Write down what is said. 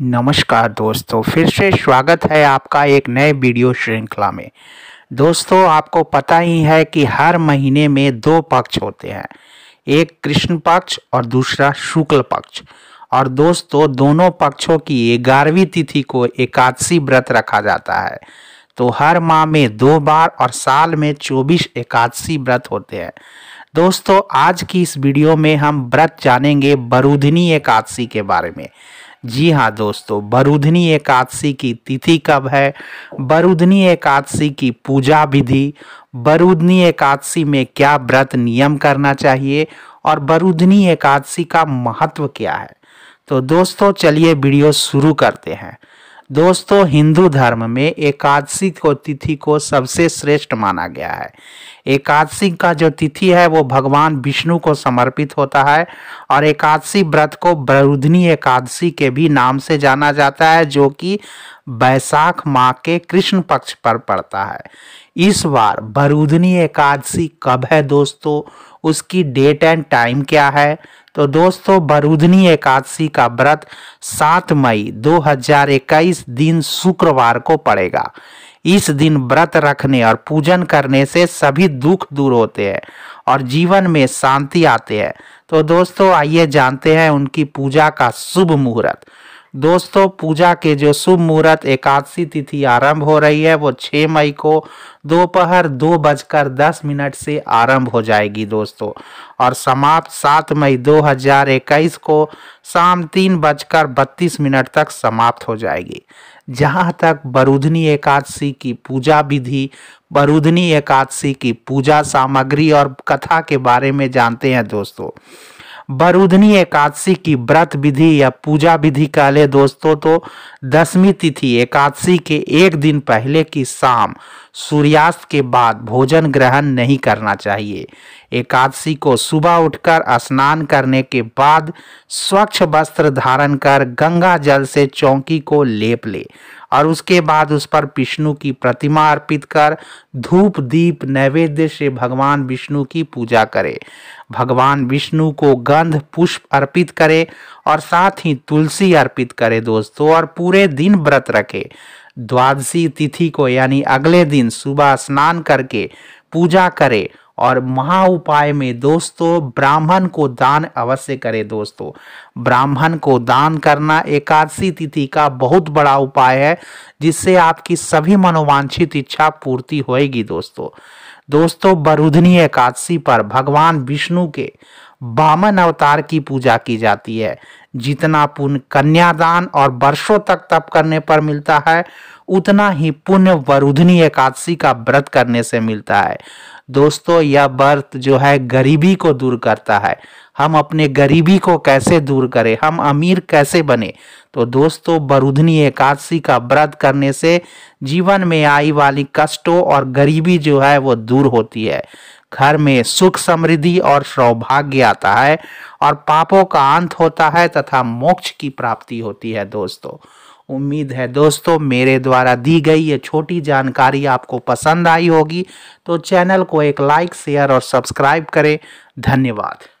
नमस्कार दोस्तों फिर से स्वागत है आपका एक नए वीडियो श्रृंखला में दोस्तों आपको पता ही है कि हर महीने में दो पक्ष होते हैं एक कृष्ण पक्ष और दूसरा शुक्ल पक्ष और दोस्तों दोनों पक्षों की ग्यारहवीं तिथि को एकादशी व्रत रखा जाता है तो हर माह में दो बार और साल में चौबीस एकादशी व्रत होते हैं दोस्तों आज की इस वीडियो में हम व्रत जानेंगे बरूधनी एकादशी के बारे में जी हाँ दोस्तों बरुधनी एकादशी की तिथि कब है बरुधनी एकादशी की पूजा विधि बरुधनी एकादशी में क्या व्रत नियम करना चाहिए और बरुधनी एकादशी का महत्व क्या है तो दोस्तों चलिए वीडियो शुरू करते हैं दोस्तों हिंदू धर्म में एकादशी को तिथि को सबसे श्रेष्ठ माना गया है एकादशी का जो तिथि है वो भगवान विष्णु को समर्पित होता है और एकादशी व्रत को बरुधनी एकादशी के भी नाम से जाना जाता है जो कि बैसाख माह के कृष्ण पक्ष पर पड़ता है इस बार बरुदनी एकादशी कब है दोस्तों उसकी डेट एंड टाइम क्या है तो दोस्तों बरूदनी एकादशी का व्रत 7 मई 2021 दिन शुक्रवार को पड़ेगा इस दिन व्रत रखने और पूजन करने से सभी दुख दूर होते हैं और जीवन में शांति आते हैं तो दोस्तों आइए जानते हैं उनकी पूजा का शुभ मुहूर्त दोस्तों पूजा के जो शुभ मुहूर्त एकादशी तिथि आरंभ हो रही है वो 6 मई को दोपहर दो, दो बजकर दस मिनट से आरंभ हो जाएगी दोस्तों और समाप्त 7 मई 2021 को शाम तीन बजकर बत्तीस मिनट तक समाप्त हो जाएगी जहाँ तक बरूधनी एकादशी की पूजा विधि बरूधनी एकादशी की पूजा सामग्री और कथा के बारे में जानते हैं दोस्तों बरुदनी एकादशी की व्रत विधि या पूजा विधि कह ले दोस्तों तो दसवीं तिथि एकादशी के एक दिन पहले की शाम सूर्यास्त के बाद भोजन ग्रहण नहीं करना चाहिए एकादशी को सुबह उठकर स्नान करने के बाद स्वच्छ वस्त्र धारण कर गंगा जल से चौकी को लेप ले और उसके बाद उस पर विष्णु की प्रतिमा अर्पित कर धूप दीप नैवेद्य से भगवान विष्णु की पूजा करे भगवान विष्णु को गंध पुष्प अर्पित करे और साथ ही तुलसी अर्पित करे दोस्तों और पूरे दिन व्रत रखे द्वादशी तिथि को यानी अगले दिन सुबह स्नान करके पूजा करे और महा उपाय में दोस्तों ब्राह्मण को दान अवश्य करें दोस्तों ब्राह्मण को दान करना एकादशी तिथि का बहुत बड़ा उपाय है जिससे आपकी सभी मनोवांछित इच्छा पूर्ति होएगी दोस्तों दोस्तों बरुधनी एकादशी पर भगवान विष्णु के बामन अवतार की पूजा की जाती है जितना पुण्य कन्यादान और वर्षों तक तप करने पर मिलता है उतना ही पुण्य वरुधनी एकादशी का व्रत करने से मिलता है दोस्तों यह व्रत जो है गरीबी को दूर करता है हम अपने गरीबी को कैसे दूर करें हम अमीर कैसे बने तो दोस्तों बरुधनी एकादशी का व्रत करने से जीवन में आई वाली कष्टों और गरीबी जो है वो दूर होती है घर में सुख समृद्धि और सौभाग्य आता है और पापों का अंत होता है तथा मोक्ष की प्राप्ति होती है दोस्तों उम्मीद है दोस्तों मेरे द्वारा दी गई ये छोटी जानकारी आपको पसंद आई होगी तो चैनल को एक लाइक शेयर और सब्सक्राइब करें धन्यवाद